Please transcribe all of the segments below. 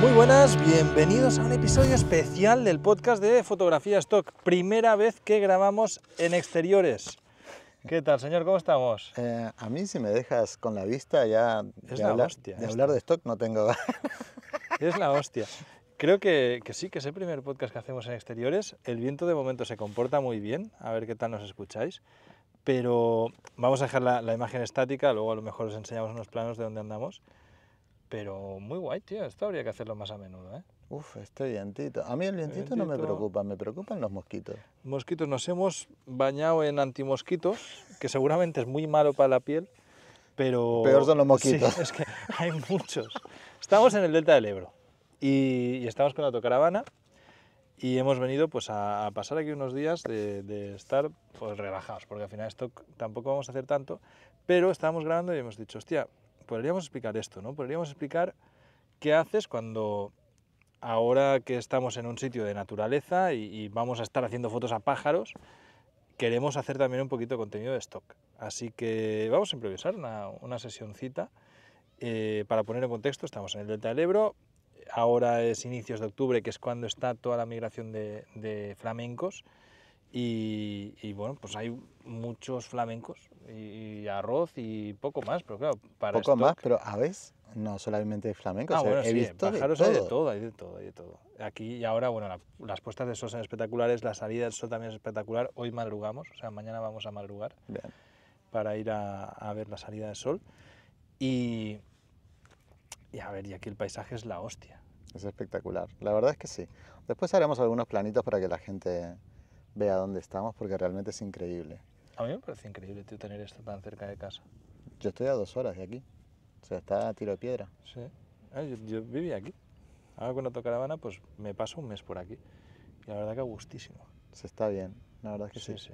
Muy buenas, bienvenidos a un episodio especial del podcast de Fotografía Stock. Primera vez que grabamos en exteriores. ¿Qué tal, señor? ¿Cómo estamos? Eh, a mí, si me dejas con la vista, ya es de, la hostia, de hablar de stock no tengo. es la hostia. Creo que, sí, que es el primer podcast que hacemos en exteriores. El viento de momento se comporta muy bien, a ver qué tal nos escucháis. Pero vamos a dejar la imagen estática, luego a lo mejor os enseñamos unos planos de dónde andamos. Pero muy guay, tío. Esto habría que hacerlo más a menudo, ¿eh? Uf, este vientito. A mí el vientito, no me preocupa, me preocupan los mosquitos. Mosquitos, nos hemos bañado en antimosquitos, que seguramente es muy malo para la piel, pero... Peor son los mosquitos. Sí, es que hay muchos. Estamos en el delta del Ebro y, estamos con la tocaravana y hemos venido pues a, pasar aquí unos días de, estar pues relajados, porque al final esto tampoco vamos a hacer tanto, pero estábamos grabando y hemos dicho, hostia, podríamos explicar esto, ¿no? Podríamos explicar qué haces cuando ahora que estamos en un sitio de naturaleza y, vamos a estar haciendo fotos a pájaros, queremos hacer también un poquito de contenido de stock. Así que vamos a improvisar una, una sesioncita. Eh, para poner en contexto, estamos en el Delta del Ebro, ahora es inicios de octubre, que es cuando está toda la migración de, flamencos, y, y, bueno, pues hay muchos flamencos, y, arroz y poco más, pero claro, para Poco más, pero aves, no solamente flamenco, ah, bueno, he visto pájaros todo. hay de todo, hay de todo, hay de todo. Aquí y ahora, bueno, las puestas de sol son espectaculares, la salida del sol también es espectacular. Hoy madrugamos, o sea, mañana vamos a madrugar para ir a, ver la salida del sol. Y, y a ver, y aquí el paisaje es la hostia. Es espectacular, la verdad es que sí. Después haremos algunos planitos para que la gente vea dónde estamos porque realmente es increíble. A mí me parece increíble, tener esto tan cerca de casa. Yo estoy a dos horas de aquí. O sea, está a tiro de piedra. Sí. Ah, yo, viví aquí. Ahora la Habana, pues me paso un mes por aquí. Y la verdad que a gustísimo. Se está bien, la verdad es que sí. Sí,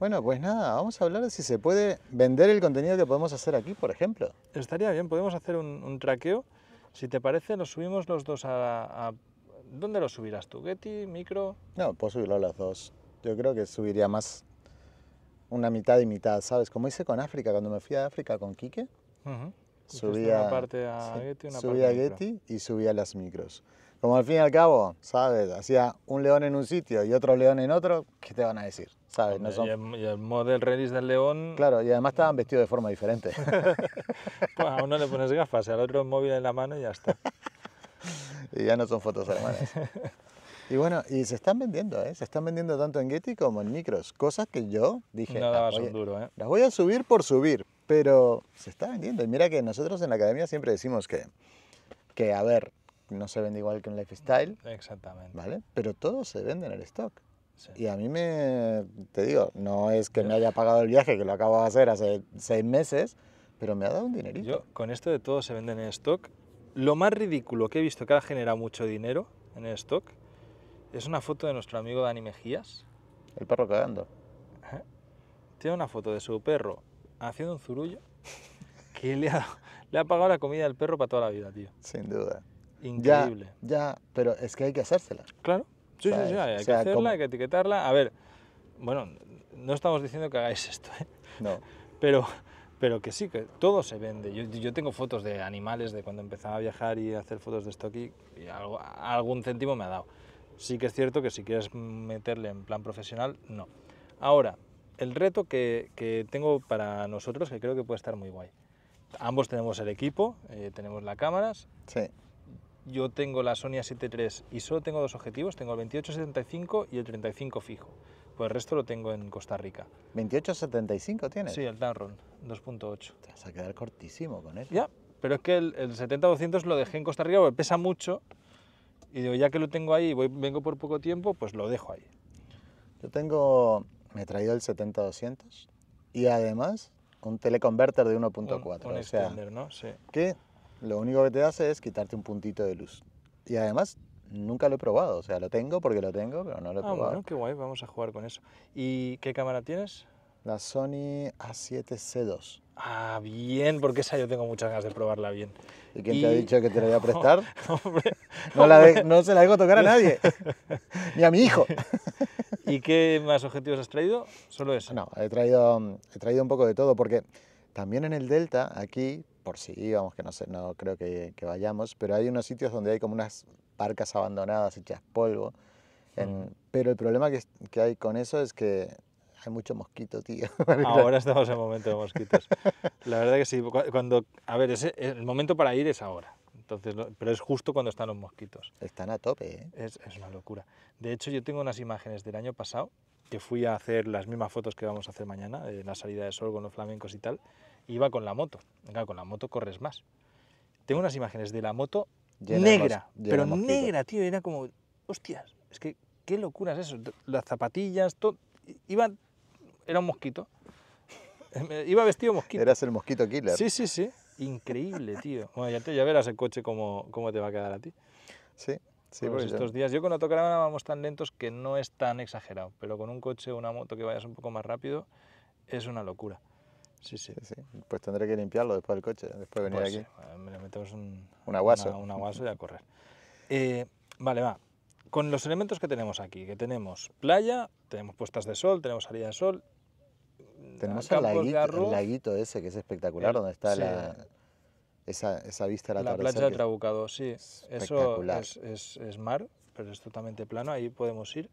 Bueno, pues nada, vamos a hablar de si se puede vender el contenido que podemos hacer aquí, por ejemplo. Estaría bien, podemos hacer un, traqueo. Si te parece, lo subimos los dos a, a... ¿Dónde lo subirás tú? ¿Getty? ¿Micro? No, puedo subirlo a las dos. Yo creo que subiría más una mitad y mitad, ¿sabes? Como hice con África, cuando me fui a África con Quique, Subía subía a, Getty, y subía a las micros. Como al fin y al cabo, ¿sabes? Hacía un león en un sitio y otro león en otro, ¿qué te van a decir? ¿Sabes? y, el, model release del león... Claro, y además estaban vestidos de forma diferente. pues a uno le pones gafas, al otro móvil en la mano y ya está. y ya no son fotos hermanas. Y bueno, y se están vendiendo, ¿eh? Se están vendiendo tanto en Getty como en micros. Cosas que yo dije. No las ah, voy, duro, ¿eh? Las voy a subir por subir, pero se está vendiendo. Y mira que nosotros en la academia siempre decimos que, que a ver, no se vende igual que en lifestyle. Exactamente. ¿Vale? Pero todo se vende en el stock. Y a mí me, te digo, no es que me haya pagado el viaje, que lo acabo de hacer hace seis meses, pero me ha dado un dinerito. Yo, con esto de todo se vende en el stock, lo más ridículo que he visto que ha generado mucho dinero en el stock es una foto de nuestro amigo Dani Mejías. El perro cagando. Tiene una foto de su perro haciendo un zurullo que le ha, pagado la comida del perro para toda la vida, tío. Sin duda. Increíble. Ya, pero es que hay que hacérsela. Claro. Sí, sí, sí. Hay, que hacerla, hay que etiquetarla. A ver, bueno, no estamos diciendo que hagáis esto, ¿eh? No. Pero, pero que sí, que todo se vende. Yo, tengo fotos de animales de cuando empezaba a viajar y hacer fotos de esto aquí y algún céntimo me ha dado. Sí que es cierto que si quieres meterle en plan profesional, no. Ahora, el reto que, tengo para nosotros, que creo que puede estar muy guay. Ambos tenemos el equipo, eh, tenemos las cámaras. Sí. Yo tengo la Sony A7 y solo tengo dos objetivos, tengo el 28-75 y el 35 fijo. Pues el resto lo tengo en Costa Rica. ¿28-75 tienes? Sí, el Tamron 2.8. Te vas a quedar cortísimo con él. Ya, pero es que el, el 70-200 lo dejé en Costa Rica porque pesa mucho y digo, ya que lo tengo ahí y vengo por poco tiempo, pues lo dejo ahí. Yo tengo, me he traído el 70 y además un teleconverter de 1.4. o sea, ¿no? sí. Que lo único que te hace es quitarte un puntito de luz. Y además nunca lo he probado, o sea, lo tengo porque lo tengo, pero no lo he ah, Bueno, qué guay, vamos a jugar con eso. ¿Y qué cámara tienes? La Sony A7C2. Ah, bien, porque esa yo tengo muchas ganas de probarla bien. ¿Y quién te ha dicho que te la voy a prestar? no, se la dejo tocar a nadie, ni a mi hijo. ¿Y qué más objetivos has traído? Solo eso. No, he traído, he traído un poco de todo, porque también en el Delta, aquí, por si íbamos, que no, sé, no creo que, vayamos, pero hay unos sitios donde hay como unas barcas abandonadas hechas polvo. Mm. Pero el problema que, que hay con eso es que hay mucho mosquito, tío. ahora estamos en momento de mosquitos. La verdad que sí. Cuando, a ver, el momento para ir es ahora. Entonces, pero es justo cuando están los mosquitos. Están a tope, ¿eh? Es, una locura. De hecho, yo tengo unas imágenes del año pasado que fui a hacer las mismas fotos que vamos a hacer mañana, de la salida de sol con los flamencos y tal. Iba con la moto. Venga, con la moto corres más. Tengo unas imágenes de la moto negra, pero negra, tío. Era como, hostias, es que qué locura es eso. Las zapatillas, todo. Iba era un mosquito. Iba vestido mosquito. Eras el mosquito killer. Sí, sí, sí. Increíble, tío. Bueno, ya, te, ya verás el coche cómo, cómo te va a quedar a ti. Sí, sí. Pues estos días, yo con la autocaravana vamos tan lentos que no es tan exagerado, pero con un coche o una moto que vayas un poco más rápido es una locura. Sí, sí. Pues tendré que limpiarlo después del coche, después de venir pues aquí. Sí. Me metemos un, un aguaso. Una, un aguaso y a correr. Eh, vale, va. Con los elementos que tenemos aquí, que tenemos playa, tenemos puestas de sol, tenemos salida de sol, tenemos el, laguito, ese que es espectacular, eh, donde está esa, vista de la, la playa de Trabucado, sí. Es eso es, mar, pero es totalmente plano, ahí podemos ir.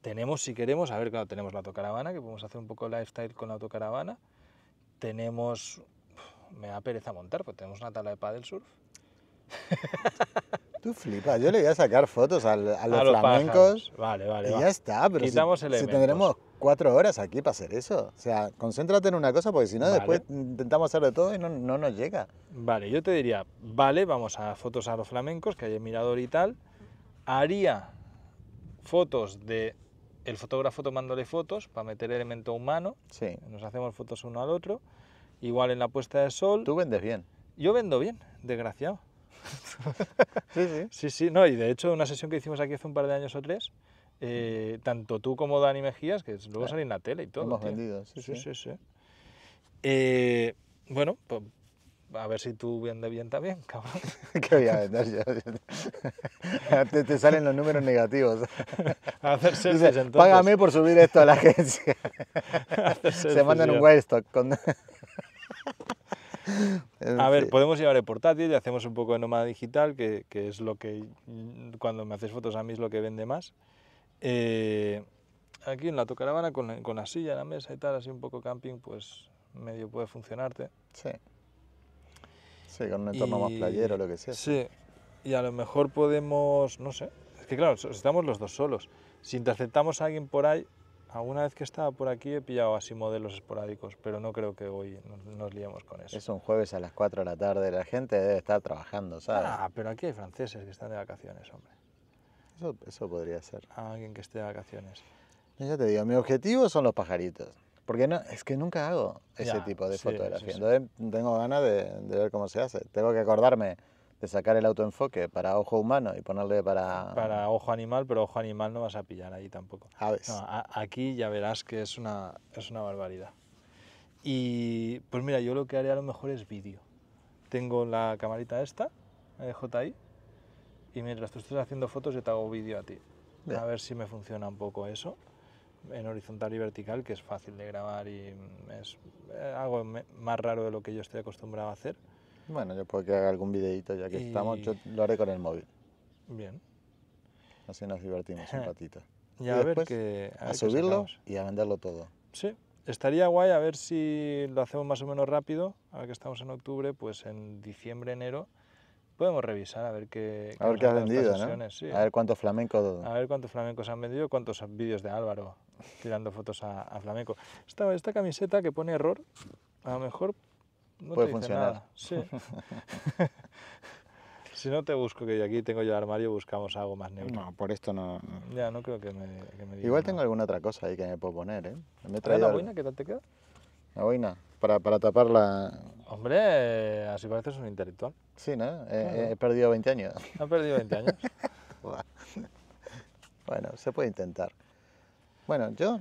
Tenemos, si queremos, a ver, claro, tenemos la autocaravana, que podemos hacer un poco lifestyle con la autocaravana. Tenemos, me da pereza montar, pues tenemos una tabla de paddle surf. Tú flipas, yo le voy a sacar fotos a los, flamencos. Vale, vale. Y ya está, pero si tendremos cuatro horas aquí para hacer eso. O sea, concéntrate en una cosa porque si no después intentamos hacer de todo y no, nos llega. Vale, yo te diría, vale, vamos a fotos a los flamencos, que hay en mirador y tal. Haría fotos de el fotógrafo tomándole fotos para meter elemento humano. Sí. Nos hacemos fotos uno al otro. Igual en la puesta de sol. Tú vendes bien. Yo vendo bien, desgraciado. sí, sí. Sí, sí, no, y de hecho una sesión que hicimos aquí hace un par de años o tres, eh, tanto tú como Dani Mejías, que luego salen en la tele y todo. Hemos sí, sí. sí. Eh, bueno, pues a ver si tú vendes bien también, cabrón. ¿Qué voy a vender yo? te, salen los números negativos. Hacer Págame por subir esto a la agencia. Se mandan un Wildstock A ver, podemos llevar el portátil y hacemos un poco de nómada digital, que, que, es lo que mm, cuando me haces fotos a mí es lo que vende más. Eh, aquí en la autocaravana, con la, con la silla, la mesa y tal, así un poco camping, pues medio puede funcionarte. Sí. Sí, con un entorno más playero, lo que sea. Sí, y a lo mejor podemos, no sé, es que claro, estamos los dos solos. Si interceptamos a alguien por ahí, alguna vez que estaba por aquí he pillado así modelos esporádicos, pero no creo que hoy nos, liemos con eso. Es un jueves a las 4 de la tarde, la gente debe estar trabajando, ¿sabes? Ah, pero aquí hay franceses que están de vacaciones, hombre. Eso, podría ser. A alguien que esté de vacaciones. Ya te digo, mi objetivo son los pajaritos. Porque no, es que nunca hago ese tipo de fotografía. Entonces tengo ganas de, ver cómo se hace. Tengo que acordarme de sacar el autoenfoque para ojo humano y ponerle para... Para ojo animal, pero ojo animal no vas a pillar ahí tampoco. No, aquí ya verás que es una, es una barbaridad. Y pues mira, yo lo que haría a lo mejor es vídeo. Tengo la camarita esta, eh, JI, y mientras tú estés haciendo fotos yo te hago vídeo a ti. A ver si me funciona un poco eso en horizontal y vertical, que es fácil de grabar y es eh, algo más raro de lo que yo estoy acostumbrado a hacer. Bueno, yo puedo que haga algún videito ya que estamos, yo lo haré con el móvil. Bien. Así nos divertimos un ratito. Y, a ver que... A, subirlo y a venderlo todo. Sí, estaría guay a ver si lo hacemos más o menos rápido, ahora que estamos en octubre, pues en diciembre, enero, podemos revisar a ver qué, a has vendido, A ver cuántos flamencos. A ver cuántos flamencos han vendido, cuántos vídeos de Álvaro tirando fotos a, flamenco. Esta, esta camiseta que pone error, a lo mejor no puede funcionar. Sí. si no te busco, que aquí tengo yo el armario, buscamos algo más neutro. No, por esto no. Ya, no creo que me, diga Igual tengo alguna otra cosa ahí que me puedo poner, ¿eh? Me trae ¿La qué tal te queda? la boina, para, para tapar la... Hombre, así pareces un intelectual. Sí, ¿no? Eh, eh, he, perdido 20 años. ¿Has perdido 20 años? bueno, se puede intentar. Bueno, yo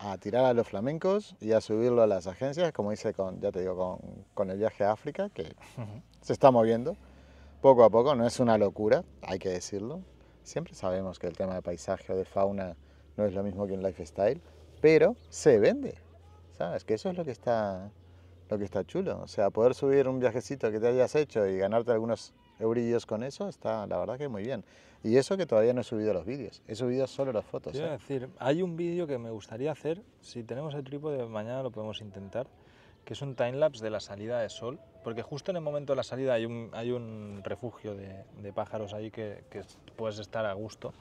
a tirar a los flamencos y a subirlo a las agencias, como hice con, ya te digo, con, el viaje a África, que se está moviendo poco a poco, no es una locura, hay que decirlo. Siempre sabemos que el tema de paisaje o de fauna no es lo mismo que un lifestyle, pero se vende. Es Que eso es lo que está lo que está chulo. O sea, poder subir un viajecito que te hayas hecho y ganarte algunos eurillos con eso, está la verdad que muy bien. Y eso que todavía no he subido los vídeos, he subido solo las fotos. Quiero ¿eh? decir, hay un vídeo que me gustaría hacer, si tenemos el de mañana lo podemos intentar, que es un timelapse de la salida de sol, porque justo en el momento de la salida hay un, hay un refugio de, pájaros ahí que, puedes estar a gusto.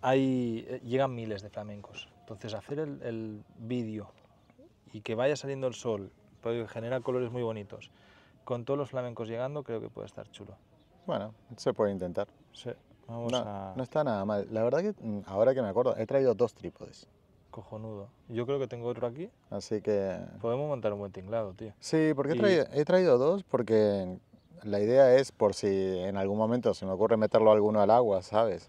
Hay, eh, llegan miles de flamencos. Entonces, hacer el vídeo y que vaya saliendo el sol, porque genera colores muy bonitos, con todos los flamencos llegando, creo que puede estar chulo. Bueno, se puede intentar. Sí, vamos no, a... no está nada mal. La verdad que mm, ahora que me acuerdo, he traído dos trípodes. Cojonudo. Yo creo que tengo otro aquí. Así que... Podemos montar un buen tinglado, tío. Sí, porque he, traído, he traído dos porque la idea es por si en algún momento se me ocurre meterlo alguno al agua, ¿sabes?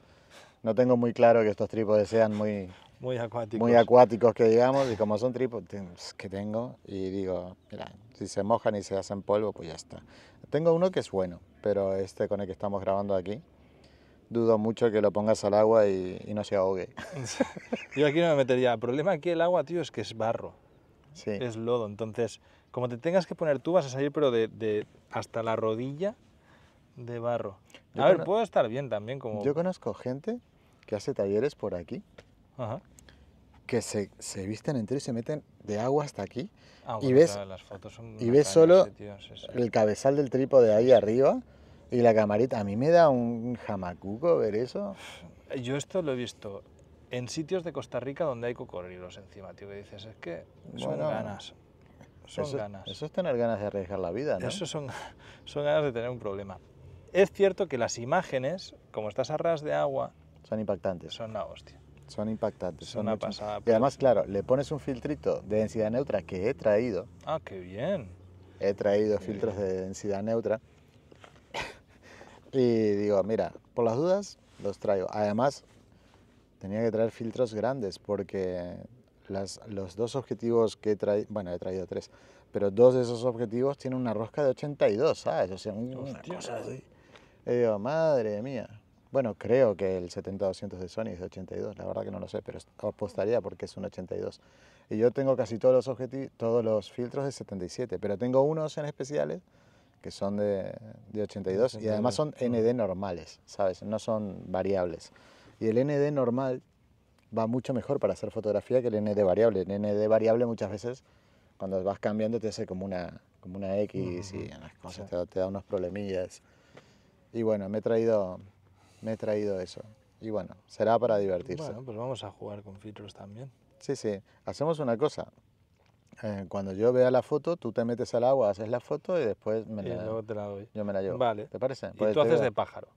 No tengo muy claro que estos trípodes sean muy, muy acuáticos. Muy acuáticos que digamos, y como son trípodes pues, que tengo, y digo, mira, si se mojan y se hacen polvo, pues ya está. Tengo uno que es bueno, pero este con el que estamos grabando aquí, dudo mucho que lo pongas al agua y, no se ahogue. Yo aquí no me metería. El problema aquí el agua, tío, es que es barro. Sí. Es lodo. Entonces, como te tengas que poner tú, vas a salir, pero de, hasta la rodilla de barro. a ver, puedo estar bien también como... Yo conozco gente que hace talleres por aquí que se, se, visten entero y se meten de agua hasta aquí. Ah, y ves, las fotos son y ves solo eh, el cabezal del trípode ahí arriba y la camarita. A mí me da un jamacuco ver eso. Yo esto lo he visto en sitios de Costa Rica donde hay cocodrilos encima, tío, que dices, es que son ganas. Son eso, ganas. Eso es tener ganas de arriesgar la vida, ¿no? Eso son, son ganas de tener un problema. Es cierto que las imágenes, como estás a ras de agua... Son impactantes. Son la hostia. Son impactantes. Son, una pasada. Y además, claro, le pones un filtrito de densidad neutra que he traído. Ah, qué bien. He traído filtros de densidad neutra. y digo, mira, por las dudas los traigo. Además, tenía que traer filtros grandes porque las, los dos objetivos que he traído, bueno, he traído tres, pero dos de esos objetivos tienen una rosca de 82, ¿sabes? O sea, una Hostia. cosa así. Y digo, madre mía. Bueno, creo que el 70-200 de Sony es de 82, la verdad que no lo sé, pero apostaría porque es un 82. Y yo tengo casi todos los, objetivos, todos los filtros de 77, pero tengo unos en especiales que son de, 82 y además son ND normales, ¿sabes? No son variables. Y el ND normal va mucho mejor para hacer fotografía que el ND variable. El ND variable muchas veces cuando vas cambiando te hace como una, como una X y las cosas te, te da unos problemillas. Y bueno, me he traído me he traído eso. Y bueno, será para divertirse. Bueno, pues vamos a jugar con filtros también. Sí, sí. Hacemos una cosa. Eh, cuando yo vea la foto, tú te metes al agua, haces la foto y después me la, luego te la doy. Yo me la llevo. Vale. ¿Te parece? y pues tú haces de pájaro.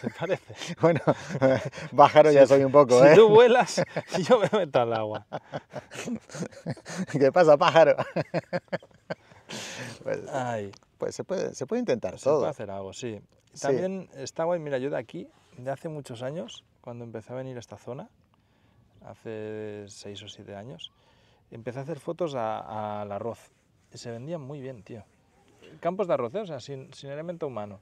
¿Te parece? bueno, pájaro ya soy un poco, si ¿eh? tú vuelas, yo me meto al agua. ¿Qué pasa, pájaro? pues, pues se puede, intentar solo todo. Se puede hacer algo, sí. También está guay, mira, yo de aquí de hace muchos años, cuando empecé a venir a esta zona, hace seis o siete años, empecé a hacer fotos al arroz. Y se vendían muy bien, tío. Campos de arroz, ¿eh? o sea, sin, sin, elemento humano.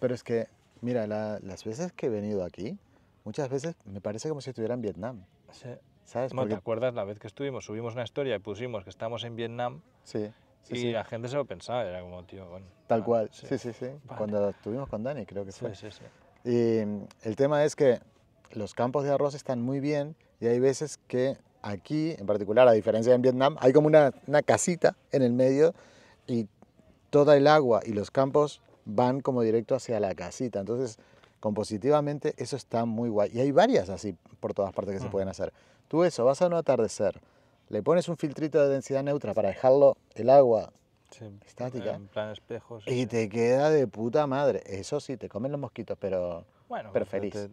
Pero es que, mira, las veces que he venido aquí, muchas veces me parece como si estuviera en Vietnam. Sí. ¿Sabes? Bueno, ¿Te acuerdas la vez que estuvimos? Subimos una historia y pusimos que estamos en Vietnam. Sí. y la gente se lo pensaba, era como, tío, bueno. Tal cual, sí, sí, sí. Cuando estuvimos con Dani, creo que fue. Sí, sí, sí. Y mm, el tema es que los campos de arroz están muy bien y hay veces que aquí, en particular, a diferencia de en Vietnam, hay como una, casita en el medio y toda el agua y los campos van como directo hacia la casita. Entonces, compositivamente, eso está muy guay. Y hay varias así por todas partes que se mm. pueden hacer. Tú eso, vas a no atardecer, le pones un filtrito de densidad neutra para dejarlo el agua estática. En plan espejos. Y eh. te queda de puta madre. Eso sí, te comen los mosquitos, pero, bueno, feliz.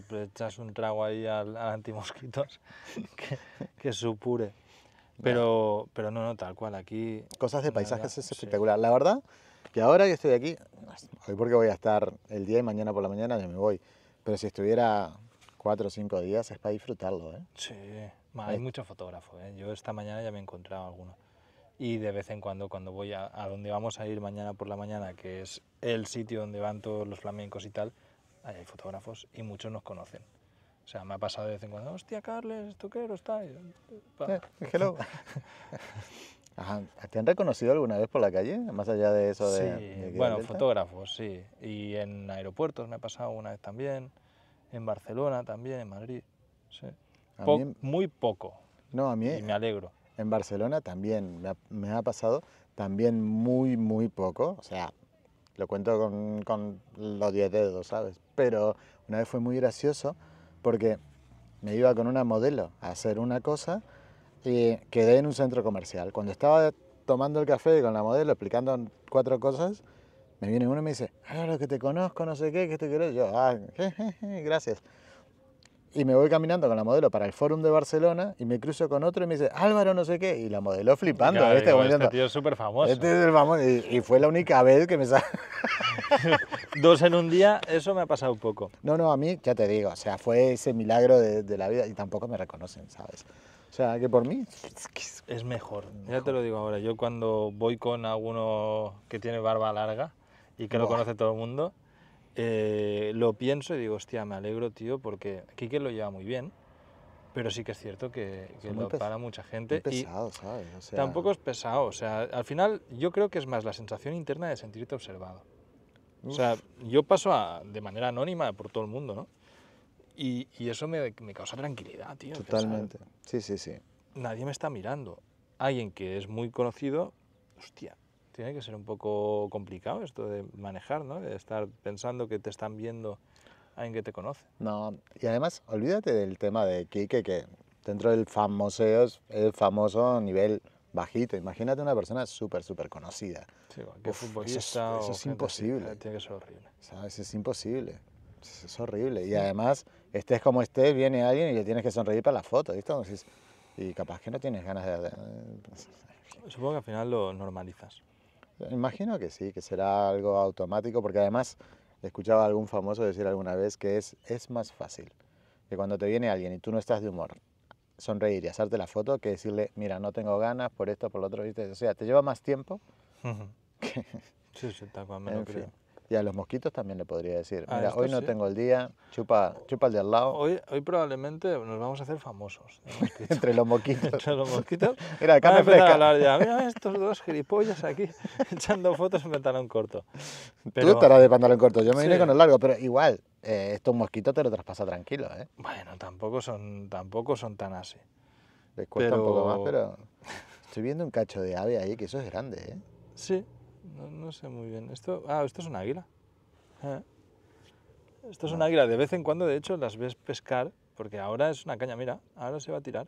Te, echas un trago ahí al, antimosquitos que, que supure. Pero, pero no, no, tal cual, aquí... Cosas de paisajes es espectacular. La verdad que ahora que estoy aquí, hoy porque voy a estar el día y mañana por la mañana ya me voy, pero si estuviera cuatro o cinco días es para disfrutarlo, ¿eh? Sí, hay muchos fotógrafos ¿eh? Yo esta mañana ya me he encontrado alguno y de vez en cuando cuando voy a, a, donde vamos a ir mañana por la mañana, que es el sitio donde van todos los flamencos y tal, hay fotógrafos y muchos nos conocen. O sea, me ha pasado de vez en cuando, hostia, Carles, ¿tú qué eres? Eh, hello. ¿Te han reconocido alguna vez por la calle? Más allá de eso de... bueno, fotógrafos, sí. Y en aeropuertos me ha pasado una vez también, en Barcelona también, en Madrid. Sí. Em- muy poco. No, a mí... Y me alegro en Barcelona también me ha, pasado, también muy, muy poco, o sea, lo cuento con, los diez dedos, ¿sabes? Pero una vez fue muy gracioso porque me iba con una modelo a hacer una cosa y quedé en un centro comercial. Cuando estaba tomando el café con la modelo, explicando cuatro cosas, me viene uno y me dice, ah, que te conozco, no sé qué, que te quiero. Yo, ah, gracias y me voy caminando con la modelo para el Fórum de Barcelona y me cruzo con otro y me dice, Álvaro, no sé qué, y la modelo flipando. este tío es súper famoso. Este es el Y, fue la única vez que me Dos en un día, eso me ha pasado un poco. No, no, a mí, ya te digo, o sea, fue ese milagro de, la vida y tampoco me reconocen, ¿sabes? O sea, que por mí es, mejor, Ya te lo digo ahora, yo cuando voy con alguno que tiene barba larga y que lo conoce todo el mundo, eh, lo pienso y digo, hostia, me alegro, tío, porque Kike lo lleva muy bien, pero sí que es cierto que, lo para mucha gente. Muy pesado, ¿sabes? tampoco es pesado, o sea, al final yo creo que es más la sensación interna de sentirte observado. O sea, yo paso de manera anónima por todo el mundo, ¿no? Y, y eso me, me, causa tranquilidad, tío. Totalmente. sí, sí, sí. Nadie me está mirando. Alguien que es muy conocido, hostia, tiene que ser un poco complicado esto de manejar, ¿no? De estar pensando que te están viendo alguien que te conoce. No, y además, olvídate del tema de Kike, que dentro del famoseo es el famoso nivel bajito. Imagínate una persona súper, súper conocida. Sí, futbolista eso, es, eso es imposible. Eh, tiene que ser horrible. ¿Sabes? Es imposible. Es, horrible. Y además, estés como estés, viene alguien y le tienes que sonreír para la foto. ¿viste? y capaz que no tienes ganas de... Supongo que al final lo normalizas. Imagino que sí, que será algo automático, porque además escuchaba a algún famoso decir alguna vez que es, es más fácil que cuando te viene alguien y tú no estás de humor, sonreír y hacerte la foto que decirle, mira, no tengo ganas por esto, por lo otro, ¿viste? O sea, te lleva más tiempo. que... Sí, Y a los mosquitos también le podría decir, mira, hoy no tengo el día, chupa, chupa el de al lado. Hoy, hoy probablemente nos vamos a hacer famosos. Entre los mosquitos. Entre los mosquitos. mira, carne fresca. A ya. Mira estos dos gilipollas aquí echando fotos en pantalón corto. Pero... Tú estarás de pantalón corto, yo me vine con el largo, pero igual, eh, estos mosquitos te lo traspasa tranquilo, ¿eh? Bueno, tampoco son, tampoco son tan así. Les cuesta pero... un poco más, pero estoy viendo un cacho de ave ahí, que eso es grande, ¿eh? Sí, no, sé muy bien. Esto, ah, esto es un águila. Ah. Esto es un ah. águila. De vez en cuando, de hecho, las ves pescar, porque ahora es una caña, mira, ahora se va a tirar.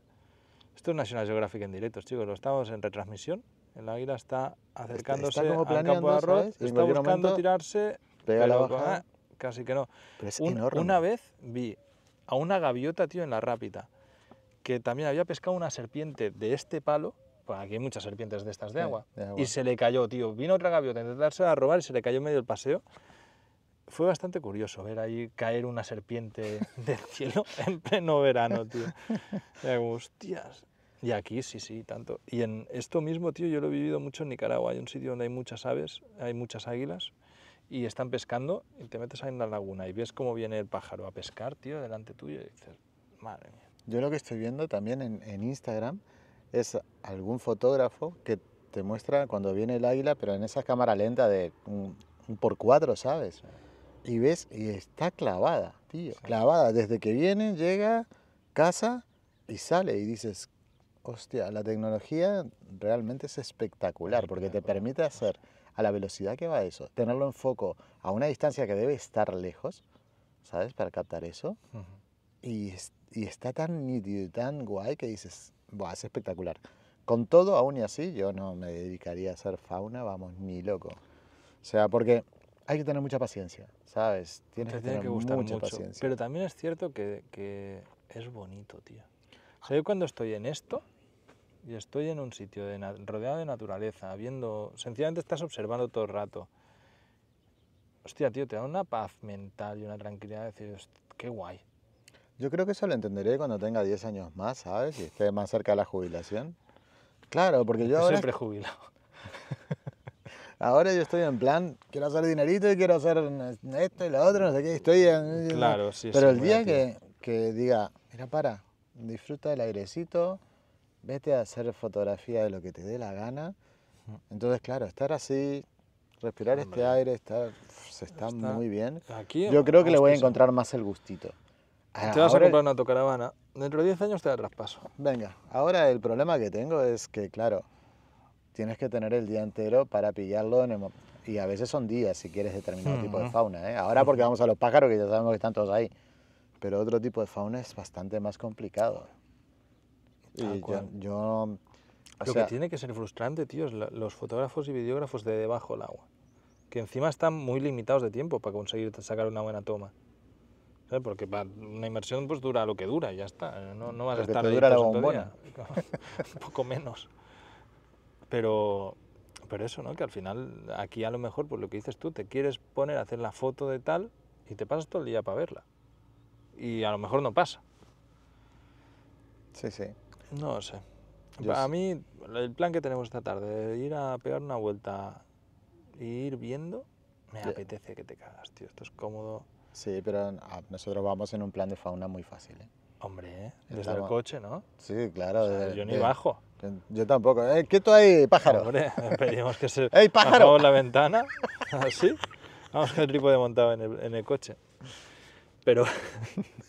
Esto es National Geographic en directo, chicos. Lo estamos en retransmisión. El águila está acercándose al campo de arroz. Está buscando tirarse. Ah, casi que no. Pero es Una vez vi a una gaviota, tío, en la rápida, que también había pescado una serpiente de este palo pues aquí hay muchas serpientes de estas de, agua. Y se le cayó, tío. Vino otra gaviota a intentarse a robar y se le cayó en medio del paseo. Fue bastante curioso ver ahí caer una serpiente del cielo en pleno verano, tío. Me hostias. Y aquí sí, sí, tanto. Y en esto mismo, tío, yo lo he vivido mucho en Nicaragua. Hay un sitio donde hay muchas aves, hay muchas águilas y están pescando y te metes ahí en la laguna y ves cómo viene el pájaro a pescar, tío, delante tuyo y dices, madre mía. Yo lo que estoy viendo también en Instagram, es algún fotógrafo que te muestra cuando viene el águila, pero en esa cámara lenta de un, por cuatro, ¿sabes? Y ves, y está clavada, tío, clavada. Desde que viene, llega, casa y sale. Y dices, hostia, la tecnología realmente es espectacular, porque te permite hacer a la velocidad que va eso, tenerlo en foco a una distancia que debe estar lejos, ¿sabes? Para captar eso. y, y está tan nítido y tan guay que dices, es espectacular. Con todo, aún y así, yo no me dedicaría a ser fauna, vamos, ni loco. O sea, porque hay que tener mucha paciencia, ¿sabes? Tienes que tener mucha paciencia. Pero también es cierto que, es bonito, tío. yo cuando estoy en esto y estoy en un sitio rodeado de naturaleza, viendo, sencillamente estás observando todo el rato. Hostia, tío, te da una paz mental y una tranquilidad de decir, qué guay. Yo creo que eso lo entenderé cuando tenga 10 años más, ¿sabes? Y esté más cerca de la jubilación. Claro, porque yo, ahora... siempre jubilado. ahora yo estoy en plan, quiero hacer dinerito y quiero hacer esto y lo otro, no sé qué, estoy en... Claro, sí. Pero el día que, que diga, mira, para, disfruta del airecito, vete a hacer fotografía de lo que te dé la gana. Entonces, claro, estar así, respirar este aire, estar, se está, muy bien. Aquí, Yo creo que le voy a encontrar más el gustito. Ah, te vas a comprar una autocaravana, dentro de 10 años te da traspaso. Venga, ahora el problema que tengo es que, claro, tienes que tener el día entero para pillarlo y a veces son días si quieres determinado tipo de fauna. ¿eh? Ahora porque vamos a los pájaros que ya sabemos que están todos ahí, pero otro tipo de fauna es bastante más complicado. yo, Lo que tiene que ser frustrante, tío, es los fotógrafos y videógrafos de debajo del agua, que encima están muy limitados de tiempo para conseguir sacar una buena toma. Porque una inmersión pues dura lo que dura, ya está. Eh, no, vas a estar... dura bombona. Un poco menos. Pero, pero eso, ¿no? Que al final, aquí a lo mejor, pues lo que dices tú, te quieres poner a hacer la foto de tal y te pasas todo el día para verla. Y a lo mejor no pasa. Sí, sí. No sé. a mí, el plan que tenemos esta tarde, de ir a pegar una vuelta e ir viendo, me apetece que te cagas, tío. Esto es cómodo. Sí, pero ah, nosotros vamos en un plan de fauna muy fácil. ¿eh? Hombre, ¿eh? desde el coche, ¿no? Sí, claro. yo ni bajo. Yo, tampoco. ¿Qué tú hay pájaro? Hombre, pedimos que se ¡Ey, pájaro! la ventana, así. Vamos con el de montado en el, coche. Pero...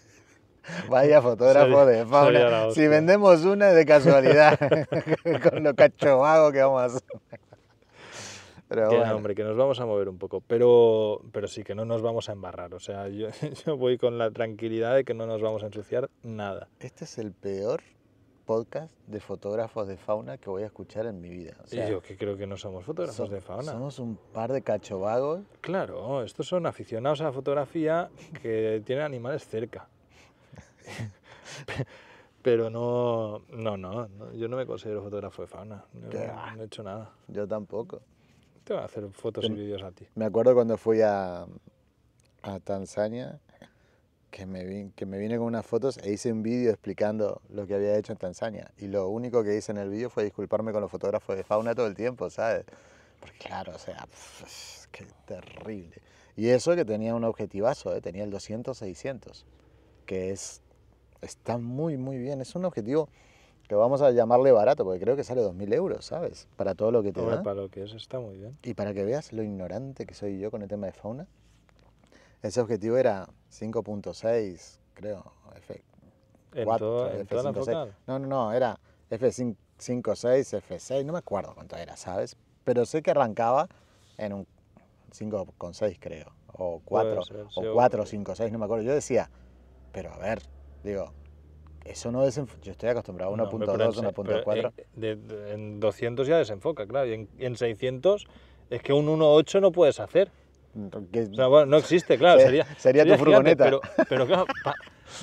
Vaya fotógrafo de fauna. Si vendemos una de casualidad, con lo cachovago que vamos a hacer que hombre, que nos vamos a mover un poco. Pero, pero sí, que no nos vamos a embarrar. O sea, yo, yo voy con la tranquilidad de que no nos vamos a ensuciar nada. Este es el peor podcast de fotógrafos de fauna que voy a escuchar en mi vida. yo que creo que no somos fotógrafos de fauna. Somos un par de cachovagos. Claro, estos son aficionados a la fotografía que tienen animales cerca. Pero no, no, no, yo no me considero fotógrafo de fauna. no he hecho nada. Yo tampoco a hacer fotos y vídeos a ti. Me acuerdo cuando fui a, a Tanzania, que me, que me vine con unas fotos e hice un vídeo explicando lo que había hecho en Tanzania. Y lo único que hice en el vídeo fue disculparme con los fotógrafos de fauna todo el tiempo, ¿sabes? Porque claro, o sea, qué terrible. Y eso que tenía un objetivazo, ¿eh? tenía el 200-600, que es, está muy, muy bien. Es un objetivo que vamos a llamarle barato, porque creo que sale 2.000 euros, ¿sabes? Para todo lo que te da. Para lo que es, está muy bien. Y para que veas lo ignorante que soy yo con el tema de fauna, ese objetivo era 5.6, creo, F4, ¿En todo, F5, en No, no, no, era F5, 5.6, F6, no me acuerdo cuánto era, ¿sabes? Pero sé que arrancaba en un 5.6, creo, o 4, o 4, 5, 6, no me acuerdo. Yo decía, pero a ver, digo, eso no desenfoca. Yo estoy acostumbrado a 1.2, 1.4. En 200 ya desenfoca, claro. Y en, 600 es que un 1.8 no puedes hacer. no existe, claro. Sería, sería, tu furgoneta. pero, pero, claro,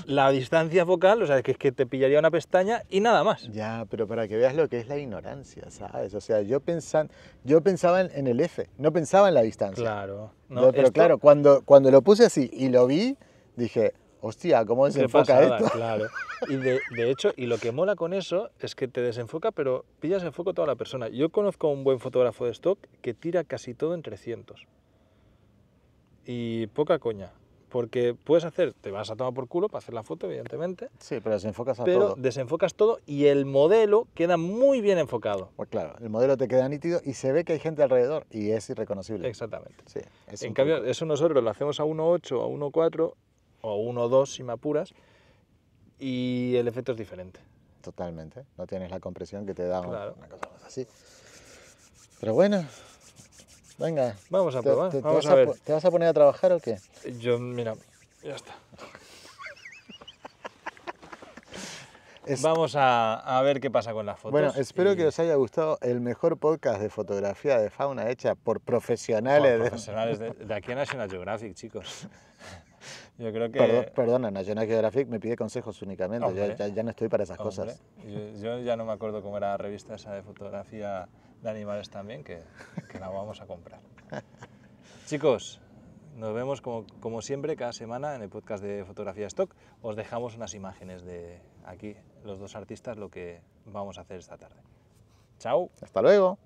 la distancia focal, o sea, que es que te pillaría una pestaña y nada más. Ya, pero para que veas lo que es la ignorancia, ¿sabes? O sea, yo, pensan, yo pensaba en, el F, no pensaba en la distancia. Claro. No, pero claro, cuando, cuando lo puse así y lo vi, dije, hostia, ¿cómo desenfoca esto? Claro. Y de, hecho, y lo que mola con eso es que te desenfoca, pero pillas en foco toda la persona. Yo conozco a un buen fotógrafo de stock que tira casi todo en 300. Y poca coña. Porque puedes hacer, te vas a tomar por culo para hacer la foto, evidentemente. Sí, pero desenfocas a todo. Pero desenfocas todo y el modelo queda muy bien enfocado. Pues claro, el modelo te queda nítido y se ve que hay gente alrededor y es irreconocible. Exactamente. Sí, en cambio, eso nosotros lo hacemos a 1.8, a 1.4 o uno o dos si me apuras, y el efecto es diferente. Totalmente, no tienes la compresión que te da una cosa así. Pero bueno, venga. Vamos a probar, te, vamos a ver. ¿Te vas a poner a trabajar o qué? Yo, mira, ya está. Vamos a, ver qué pasa con las fotos. Bueno, espero que os haya gustado el mejor podcast de fotografía de fauna hecha por profesionales. de... aquí a National Geographic, chicos. Yo creo que... Perdón, perdona, National Geographic me pide consejos únicamente, ya, no estoy para esas cosas. Yo, ya no me acuerdo cómo era la revista esa de fotografía de animales también, que, la vamos a comprar. Chicos, nos vemos como, como, siempre cada semana en el podcast de Fotografía Stock. Os dejamos unas imágenes de aquí, los dos artistas, lo que vamos a hacer esta tarde. Chao. Hasta luego.